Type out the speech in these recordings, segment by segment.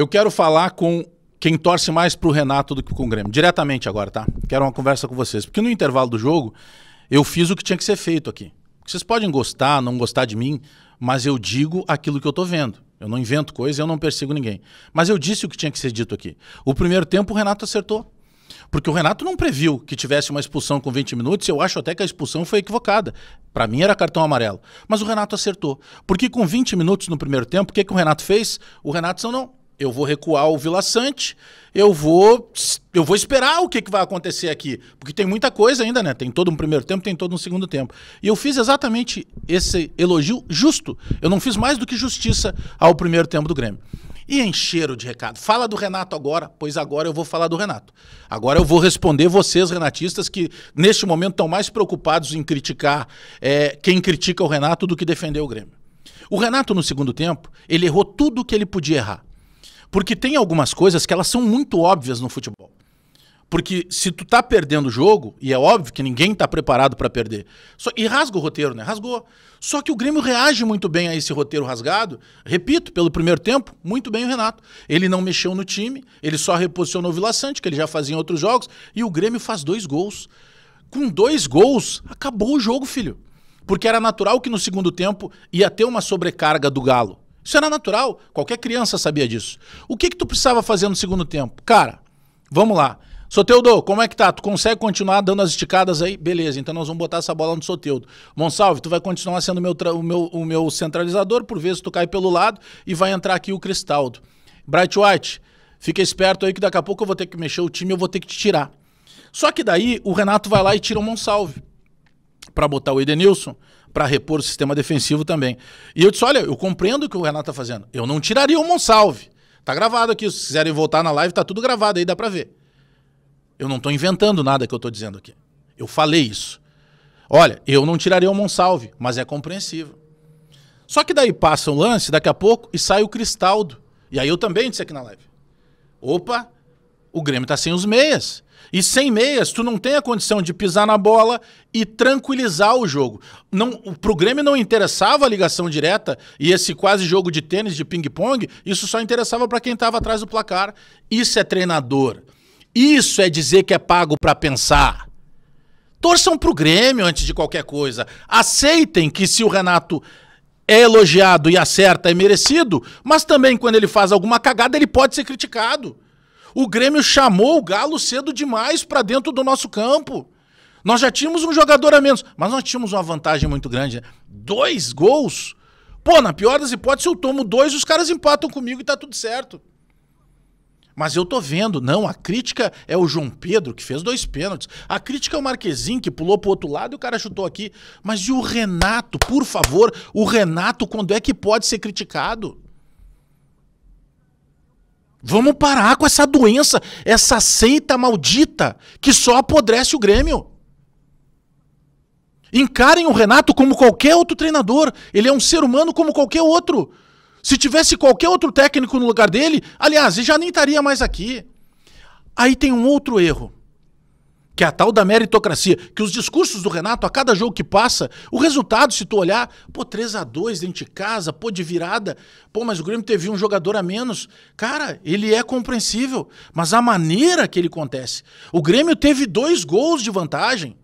Eu quero falar com quem torce mais para o Renato do que com o Grêmio. Diretamente agora, tá? Quero uma conversa com vocês. Porque no intervalo do jogo, eu fiz o que tinha que ser feito aqui. Vocês podem gostar, não gostar de mim, mas eu digo aquilo que eu tô vendo. Eu não invento coisa, eu não persigo ninguém. Mas eu disse o que tinha que ser dito aqui. O primeiro tempo o Renato acertou. Porque o Renato não previu que tivesse uma expulsão com 20 minutos, eu acho até que a expulsão foi equivocada. Para mim era cartão amarelo. Mas o Renato acertou. Porque com 20 minutos no primeiro tempo, o que, que o Renato fez? O Renato disse: não, eu vou recuar o Vila Sante, eu vou, eu vou esperar o que, que vai acontecer aqui. Porque tem muita coisa ainda, né? Tem todo um primeiro tempo, tem todo um segundo tempo. E eu fiz exatamente esse elogio justo. Eu não fiz mais do que justiça ao primeiro tempo do Grêmio. E encheram de recado. Fala do Renato agora, pois agora eu vou falar do Renato. Agora eu vou responder vocês, renatistas, que neste momento estão mais preocupados em criticar é, quem critica o Renato do que defender o Grêmio. O Renato, no segundo tempo, ele errou tudo o que ele podia errar. Porque tem algumas coisas que elas são muito óbvias no futebol. Porque se tu tá perdendo o jogo, e é óbvio que ninguém tá preparado para perder, só, e rasga o roteiro, né? Rasgou. Só que o Grêmio reage muito bem a esse roteiro rasgado. Repito, pelo primeiro tempo, muito bem o Renato. Ele não mexeu no time, ele só reposicionou o Vila Sante, que ele já fazia em outros jogos, e o Grêmio faz dois gols. Com dois gols, acabou o jogo, filho. Porque era natural que no segundo tempo ia ter uma sobrecarga do Galo. Isso era natural, qualquer criança sabia disso. O que que tu precisava fazer no segundo tempo? Cara, vamos lá. Soteudo, como é que tá? Tu consegue continuar dando as esticadas aí? Beleza, então nós vamos botar essa bola no Soteudo. Monsalve, tu vai continuar sendo meu o, meu, o meu centralizador, por vezes tu cai pelo lado e vai entrar aqui o Cristaldo. Bright White, fica esperto aí que daqui a pouco eu vou ter que mexer o time, eu vou ter que te tirar. Só que daí o Renato vai lá e tira o Monsalve para botar o Edenilson para repor o sistema defensivo também. E eu disse: olha, eu compreendo o que o Renato está fazendo. Eu não tiraria o Monsalve. Tá gravado aqui. Se quiserem voltar na live, tá tudo gravado aí, dá para ver. Eu não estou inventando nada que eu estou dizendo aqui. Eu falei isso. Olha, eu não tiraria o Monsalve, mas é compreensível. Só que daí passa um lance, daqui a pouco, e sai o Cristaldo. E aí eu também disse aqui na live. Opa, o Grêmio está sem os meias. E sem meias, tu não tem a condição de pisar na bola e tranquilizar o jogo. Não, pro Grêmio não interessava a ligação direta e esse quase jogo de tênis, de ping-pong, isso só interessava para quem estava atrás do placar. Isso é treinador. Isso é dizer que é pago para pensar. Torçam pro Grêmio antes de qualquer coisa. Aceitem que se o Renato é elogiado e acerta é merecido, mas também quando ele faz alguma cagada ele pode ser criticado. O Grêmio chamou o Galo cedo demais para dentro do nosso campo. Nós já tínhamos um jogador a menos, mas nós tínhamos uma vantagem muito grande. Né? Dois gols? Pô, na pior das hipóteses, eu tomo dois, os caras empatam comigo e tá tudo certo. Mas eu tô vendo, não, a crítica é o João Pedro, que fez dois pênaltis. A crítica é o Marquezinho, que pulou pro outro lado e o cara chutou aqui. Mas e o Renato, por favor? O Renato, quando é que pode ser criticado? Vamos parar com essa doença, essa seita maldita que só apodrece o Grêmio. Encarem o Renato como qualquer outro treinador. Ele é um ser humano como qualquer outro. Se tivesse qualquer outro técnico no lugar dele, aliás, ele já nem estaria mais aqui. Aí tem um outro erro que é a tal da meritocracia, que os discursos do Renato, a cada jogo que passa, o resultado, se tu olhar, pô, 3 a 2 dentro de casa, pô, de virada, pô, mas o Grêmio teve um jogador a menos. Cara, ele é compreensível, mas a maneira que ele acontece. O Grêmio teve dois gols de vantagem.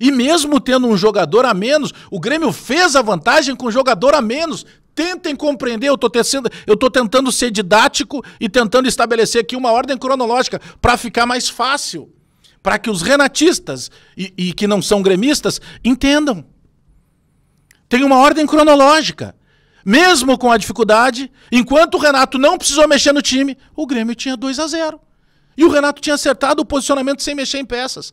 E mesmo tendo um jogador a menos, o Grêmio fez a vantagem com um jogador a menos. Tentem compreender, eu tecendo, eu tô tentando ser didático e tentando estabelecer aqui uma ordem cronológica para ficar mais fácil para que os renatistas e, e que não são gremistas entendam. Tem uma ordem cronológica. Mesmo com a dificuldade, enquanto o Renato não precisou mexer no time, o Grêmio tinha 2 a 0. E o Renato tinha acertado o posicionamento sem mexer em peças.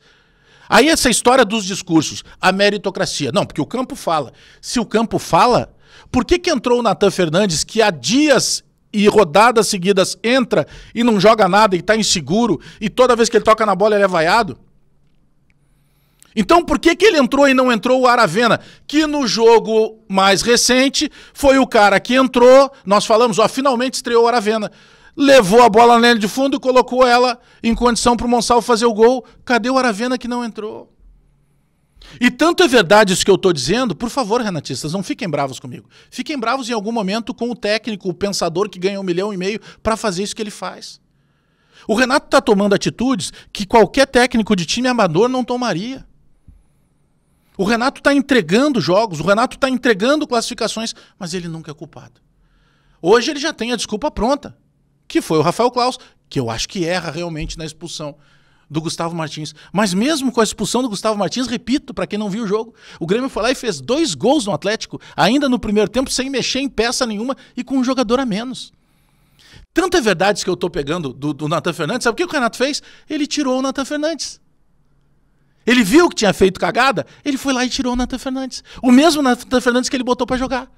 Aí essa história dos discursos, a meritocracia. Não, porque o campo fala. Se o campo fala, por que, que entrou o Natan Fernandes, que há dias e rodadas seguidas entra e não joga nada e está inseguro e toda vez que ele toca na bola ele é vaiado? Então por que, que ele entrou e não entrou o Aravena? Que no jogo mais recente foi o cara que entrou, nós falamos, ó, finalmente estreou o Aravena. Levou a bola na linha de fundo e colocou ela em condição para o Monsalvo fazer o gol. Cadê o Aravena que não entrou? E tanto é verdade isso que eu estou dizendo, por favor, renatistas, não fiquem bravos comigo. Fiquem bravos em algum momento com o técnico, o pensador que ganha um milhão e meio para fazer isso que ele faz. O Renato está tomando atitudes que qualquer técnico de time amador não tomaria. O Renato está entregando jogos, o Renato está entregando classificações, mas ele nunca é culpado. Hoje ele já tem a desculpa pronta, que foi o Rafael Claus, que eu acho que erra realmente na expulsão do Gustavo Martins. Mas mesmo com a expulsão do Gustavo Martins, repito, para quem não viu o jogo, o Grêmio foi lá e fez dois gols no Atlético, ainda no primeiro tempo, sem mexer em peça nenhuma e com um jogador a menos. Tanta verdade que eu estou pegando do, do Nathan Fernandes, sabe o que o Renato fez? Ele tirou o Nathan Fernandes. Ele viu que tinha feito cagada, ele foi lá e tirou o Nathan Fernandes. O mesmo Nathan Fernandes que ele botou para jogar.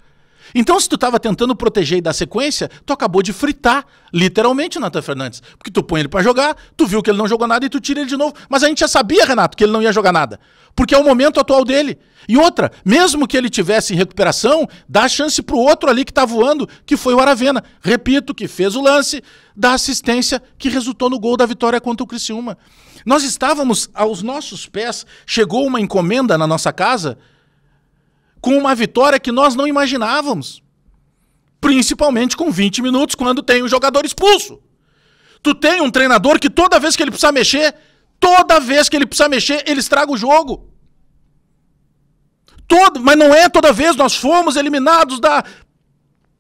Então, se tu estava tentando proteger e dar sequência, tu acabou de fritar, literalmente, o Nathan Fernandes. Porque tu põe ele para jogar, tu viu que ele não jogou nada e tu tira ele de novo. Mas a gente já sabia, Renato, que ele não ia jogar nada. Porque é o momento atual dele. E outra, mesmo que ele tivesse em recuperação, dá chance pro outro ali que tá voando, que foi o Aravena. Repito, que fez o lance da assistência que resultou no gol da vitória contra o Criciúma. Nós estávamos aos nossos pés, chegou uma encomenda na nossa casa com uma vitória que nós não imaginávamos. Principalmente com 20 minutos, quando tem um jogador expulso. Tu tem um treinador que toda vez que ele precisa mexer, toda vez que ele precisa mexer, ele estraga o jogo. Todo, mas não é toda vez, nós fomos eliminados da.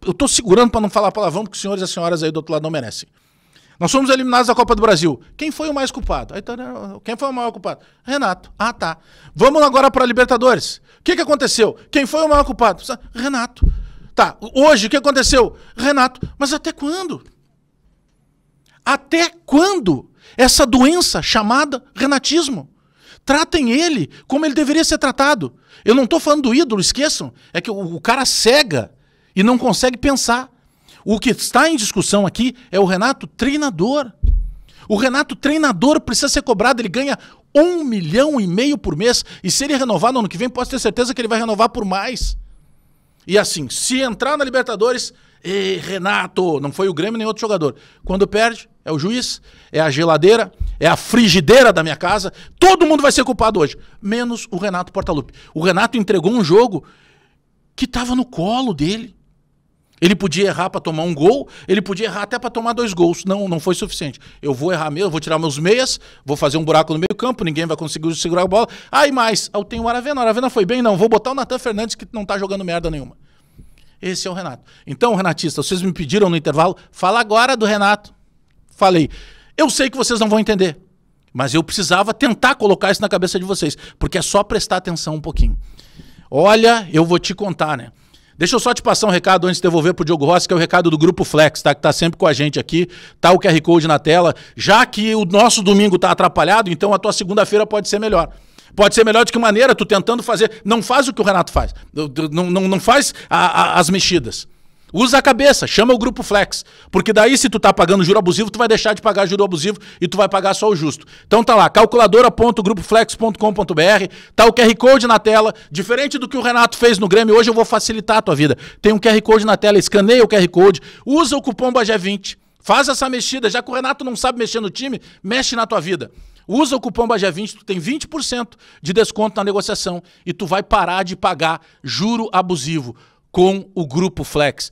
Eu tô segurando para não falar palavrão, porque os senhores e as senhoras aí do outro lado não merecem. Nós fomos eliminados da Copa do Brasil. Quem foi o mais culpado? Aí, tá, né, quem foi o maior culpado? Renato. Ah, tá. Vamos agora para a Libertadores. O que, que aconteceu? Quem foi o maior culpado? Renato. Tá, hoje o que aconteceu? Renato. Mas até quando? Até quando essa doença chamada renatismo? Tratem ele como ele deveria ser tratado. Eu não estou falando do ídolo, esqueçam. É que o, o cara cega e não consegue pensar. O que está em discussão aqui é o Renato treinador. O Renato treinador precisa ser cobrado, ele ganha um milhão e meio por mês. E se ele renovar no ano que vem, posso ter certeza que ele vai renovar por mais. E assim, se entrar na Libertadores, e Renato, não foi o Grêmio nem outro jogador. Quando perde, é o juiz, é a geladeira, é a frigideira da minha casa. Todo mundo vai ser culpado hoje, menos o Renato Portaluppi. O Renato entregou um jogo que estava no colo dele. Ele podia errar para tomar um gol, ele podia errar até para tomar dois gols. Não, não foi suficiente. Eu vou errar mesmo, vou tirar meus meias, vou fazer um buraco no meio campo, ninguém vai conseguir segurar a bola. Aí ah, mais, eu tenho o Aravena, o Aravena foi bem, não, vou botar o Natan Fernandes que não tá jogando merda nenhuma. Esse é o Renato. Então, Renatista, vocês me pediram no intervalo, fala agora do Renato. Falei. Eu sei que vocês não vão entender, mas eu precisava tentar colocar isso na cabeça de vocês, porque é só prestar atenção um pouquinho. Olha, eu vou te contar, né? Deixa eu só te passar um recado antes de devolver para o Diogo Rossi, que é o recado do Grupo Flex, tá? Que está sempre com a gente aqui, tá o QR Code na tela. Já que o nosso domingo está atrapalhado, então a tua segunda-feira pode ser melhor. Pode ser melhor de que maneira, tu tentando fazer. Não faz o que o Renato faz. Não, não, não faz a, a, as mexidas. Usa a cabeça, chama o grupo Flex. Porque daí, se tu tá pagando juro abusivo, tu vai deixar de pagar juro abusivo e tu vai pagar só o justo. Então tá lá, calculadora.grupoflex.com.br, tá o QR Code na tela. Diferente do que o Renato fez no Grêmio, hoje eu vou facilitar a tua vida. Tem um QR Code na tela, escaneia o QR Code, usa o cupom bage 20 faz essa mexida. Já que o Renato não sabe mexer no time, mexe na tua vida. Usa o cupom bage 20 tu tem 20% de desconto na negociação e tu vai parar de pagar juro abusivo com o Grupo Flex.